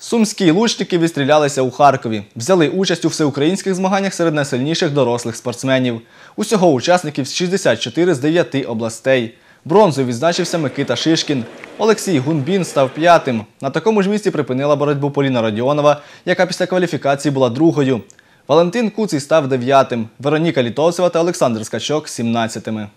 Сумські лучники відстрілялися у Харкові, взяли участь у всеукраїнських змаганнях серед найсильніших дорослих спортсменів. Усього учасників з 64 з 9 областей. Бронзою відзначився Микита Шишкін. Олексій Гунбін став п'ятим. На такому ж місці припинила боротьбу Поліна Радіонова, яка після кваліфікації була другою. Валентин Куцій став дев'ятим, Вероніка Літовцева та Олександр Скачок сімнадцятими.